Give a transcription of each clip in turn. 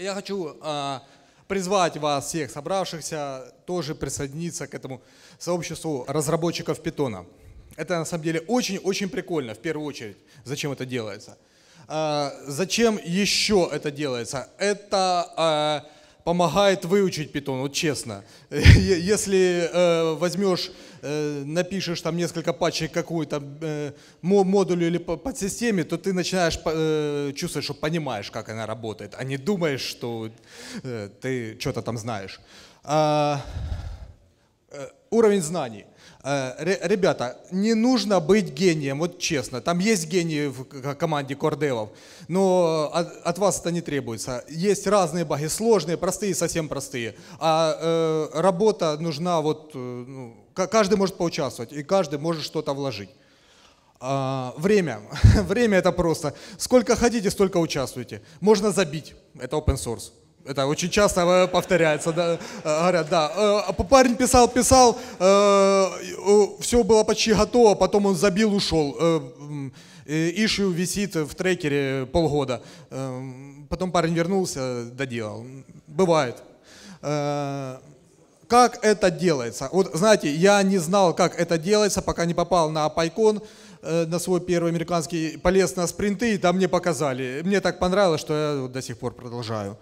Я хочу а, призвать вас всех собравшихся тоже присоединиться к этому сообществу разработчиков питона. Это на самом деле очень-очень прикольно, в первую очередь, зачем это делается. А, зачем еще это делается? Это а, помогает выучить питон, вот честно. Если э, возьмешь, э, напишешь там несколько патчей какую-то э, модулю или подсистеме, то ты начинаешь э, чувствовать, что понимаешь, как она работает, а не думаешь, что э, ты что-то там знаешь. А, Э, уровень знаний. Э, ребята, не нужно быть гением, вот честно. Там есть гении в команде кордевов, но э, от, вас это не требуется. Есть разные баги, сложные, простые, совсем простые. А работа нужна, вот ну, каждый может поучаствовать, и каждый может что-то вложить. А, время. время это просто. Сколько хотите, столько участвуйте. Можно забить. Это open source это очень часто э, повторяется, да, э, говорят, да, э, а парень писал, писал, все было почти готово, потом он забил, ушел. Ишью висит в трекере полгода. Потом парень вернулся, доделал. Бывает. Как это делается? Вот знаете, я не знал, как это делается, пока не попал на Пайкон на свой первый американский, полез на спринты, и там мне показали. Мне так понравилось, что я до сих пор продолжаю.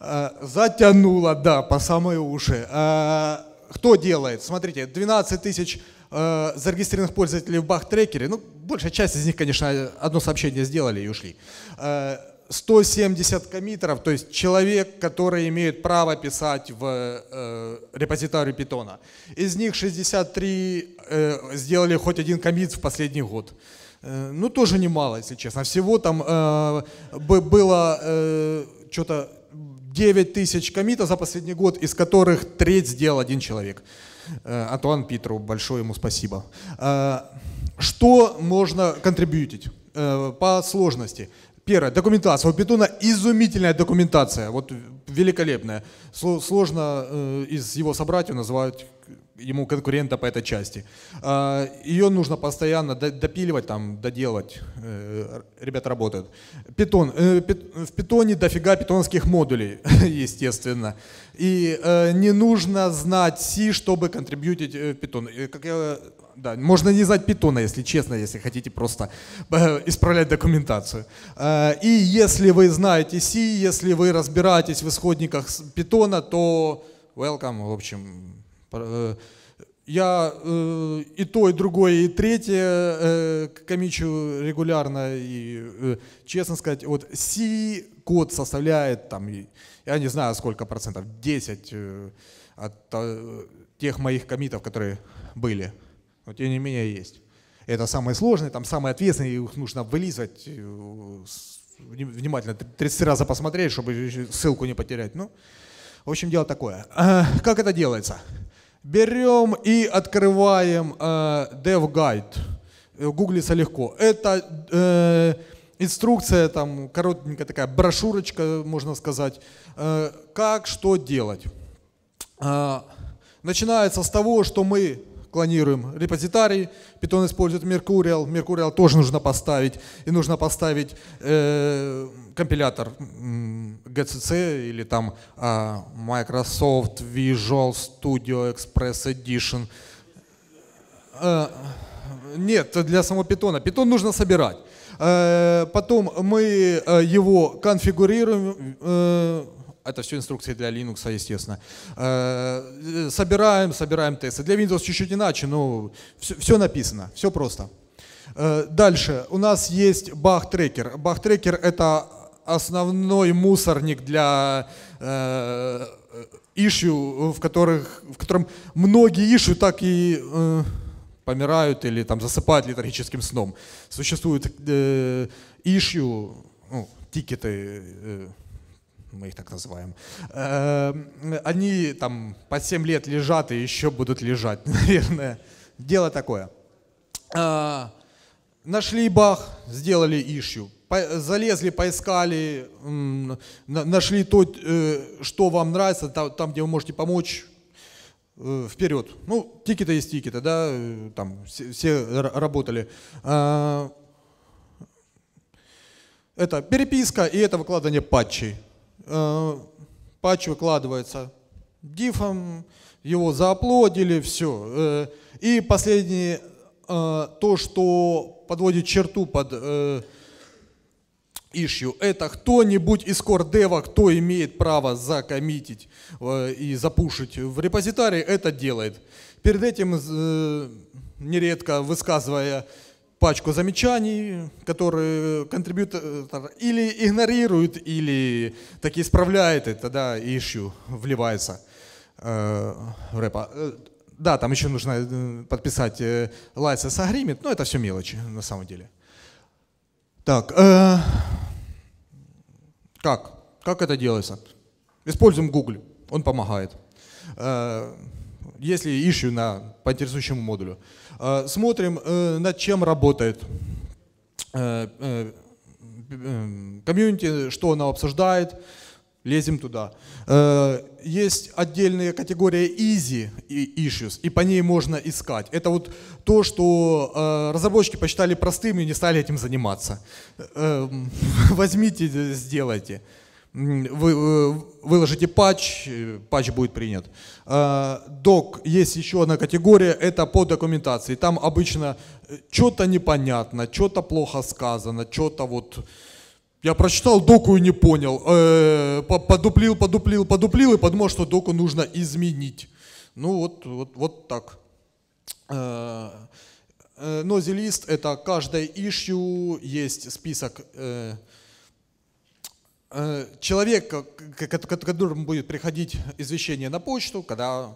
Э, затянуло, да, по самые уши. Э, кто делает? Смотрите, 12 тысяч э, зарегистрированных пользователей в бах-трекере. Ну, большая часть из них, конечно, одно сообщение сделали и ушли. 170 комитеров, то есть человек, который имеет право писать в э, репозитории питона. Из них 63 э, сделали хоть один комит в последний год. Э, ну, тоже немало, если честно. Всего там э, было э, что-то 9 тысяч комитов за последний год, из которых треть сделал один человек. Э, Антуан Питеру, большое ему спасибо. Э, что можно контрибьютить э, по сложности? Первое, документация. У Питона изумительная документация, вот великолепная. Сложно из его собратьев называют ему конкурента по этой части. А, Ее нужно постоянно допиливать, там, доделать. Э, ребята работают. Питон. Э, в питоне дофига питонских модулей, естественно. И э, не нужно знать C, чтобы контрибьютить питон. Как я да, можно не знать питона, если честно, если хотите просто исправлять документацию. И если вы знаете C, если вы разбираетесь в исходниках питона, то welcome, в общем, Э, я э, и то, и другое, и третье э, комичу регулярно. И, честно сказать, вот си код составляет, там, я не знаю, сколько процентов, 10 от тех моих комитов, которые были. Но тем не менее есть. Это самое сложное, там самое ответственное, их нужно вылизывать, внимательно 30 раз посмотреть, чтобы ссылку не потерять. Ну, в общем, дело такое. Как это делается? Берем и открываем э, Guide. Э, гуглится легко. Это э, инструкция, там, коротенькая такая брошюрочка, можно сказать, э, как что делать. Э, начинается с того, что мы клонируем репозитарий, Python использует Mercurial, Mercurial тоже нужно поставить, и нужно поставить э, компилятор GCC или там э, Microsoft Visual Studio Express Edition. Э, нет, для самого Python. Python нужно собирать. Э, потом мы э, его конфигурируем, э, это все инструкции для Linux, естественно. Э, собираем, собираем тесты. Для Windows чуть-чуть иначе, но все, все написано, все просто. Э, дальше у нас есть баг-трекер. Баг-трекер это основной мусорник для э, в, которых, в котором многие issue так и э, помирают или там засыпают литургическим сном. Существуют э, ну, тикеты, э, мы их так называем, эм, они там под 7 лет лежат и еще будут лежать, наверное. Дело такое. А, нашли бах, сделали ищу. Залезли, поискали, нашли то, э, что вам нравится, там, где вы можете помочь, э, вперед. Ну, тикеты есть тикеты, да, э, там все, все работали. А, это переписка и это выкладывание патчей. Э, патч выкладывается дифом, его зааплодили, все. Э, и последнее, э, то, что подводит черту под ищу, это кто-нибудь из кордева, кто имеет право закоммитить и запушить в репозитарии, это делает. Перед этим, нередко высказывая пачку замечаний, которые контрибьютор э, или игнорирует, или таки исправляет, и тогда ищу вливается э, в рэпа. Э, да, там еще нужно э, подписать э, license agreement, но это все мелочи на самом деле. Так, э, как? Как это делается? Используем Google, он помогает. Э, если ищу на, по интересующему модулю. А, смотрим, э, над чем работает э, э, комьюнити, что она обсуждает, лезем туда. Есть отдельная категория easy issues, и по ней можно искать. Это вот то, что разработчики посчитали простым и не стали этим заниматься. Эм, возьмите, сделайте вы э, выложите патч, э, патч будет принят. А, док, есть еще одна категория, это по документации. Там обычно э, что-то непонятно, что-то плохо сказано, что-то вот... Я прочитал доку и не понял. Подуплил, подуплил, подуплил и подумал, что доку нужно изменить. Ну вот, вот, вот так. Нозилист – это каждое ищу есть список Э, человек, к которому будет приходить извещение на почту, когда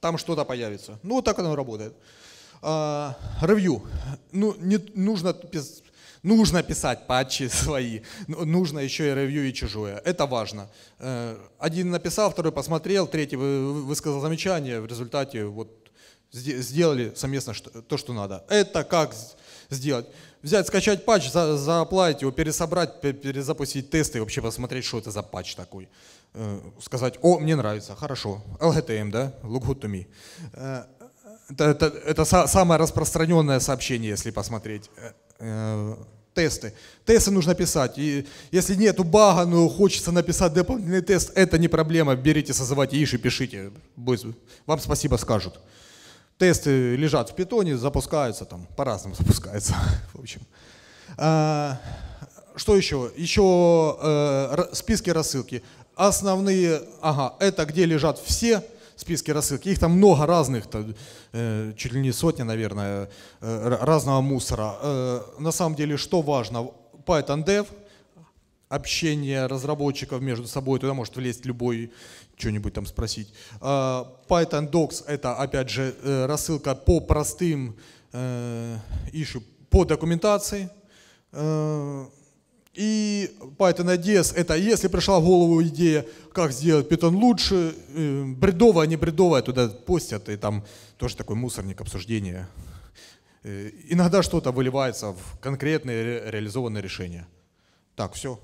там что-то появится. Ну, вот так оно работает. А, ревью. Ну, не, нужно, нужно писать патчи свои, ну, нужно еще и ревью, и чужое. Это важно. Э, один написал, второй посмотрел, третий высказал замечание, в результате вот сделали совместно то, что надо. Это как сделать. Взять, скачать патч, за, заплатить его, пересобрать, перезапустить тесты и вообще посмотреть, что это за патч такой. Э, сказать, о, мне нравится, хорошо, lgtm да, look good to me. Э, это это, это самое распространенное сообщение, если посмотреть э, тесты. Тесты нужно писать. И если нету бага, но ну, хочется написать дополнительный тест, это не проблема. Берите, созывайте ИШ и пишите. Вам спасибо скажут. Тесты лежат в питоне, запускаются там, по-разному запускаются, в общем. А, что еще? Еще э, списки рассылки. Основные, ага, это где лежат все списки рассылки. Их там много разных, там, э, чуть ли не сотня, наверное, э, разного мусора. Э, на самом деле, что важно? Python Dev – общение разработчиков между собой, туда может влезть любой, что-нибудь там спросить. А, Python Docs — это, опять же, э, рассылка по простым э, ишу, по документации. Э, и Python IDS — это если пришла в голову идея, как сделать Python лучше, бредовая, не бредовая, туда постят, и там тоже такой мусорник обсуждения. Иногда что-то выливается в конкретные реализованные решения. Так, все.